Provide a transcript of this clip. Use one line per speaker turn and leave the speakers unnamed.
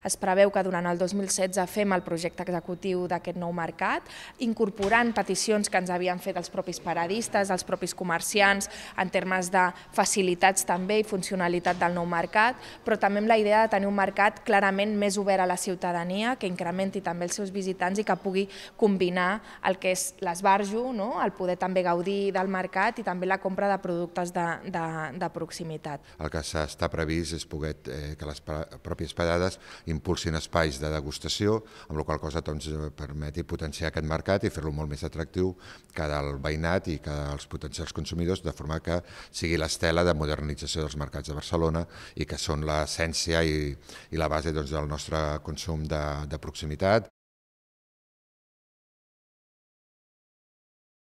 Es preveu que durant el 2016 fem el projecte executiu d'aquest nou mercat, incorporant peticions que ens havien fet els propis paradistes, els propis comerciants, en termes de facilitats també i funcionalitat del nou mercat, però també amb la idea de tenir un mercat clarament més obert a la ciutadania, que incrementi també els seus visitants i que pugui combinar el que és l'esbarjo, no? el poder també gaudir del mercat i també la compra de productes de, de, de proximitat.
El que s'està previst és poder eh, que les pròpies parades impulsin espais de degustació, amb la qual cosa doncs, eh, permeti potenciar aquest mercat i fer-lo molt més atractiu que del veïnat i que els potencials consumidors, de forma que sigui l'estela de modernització dels mercats de Barcelona i que són l'essència i, i la base doncs, del nostre consum de, de proximitat.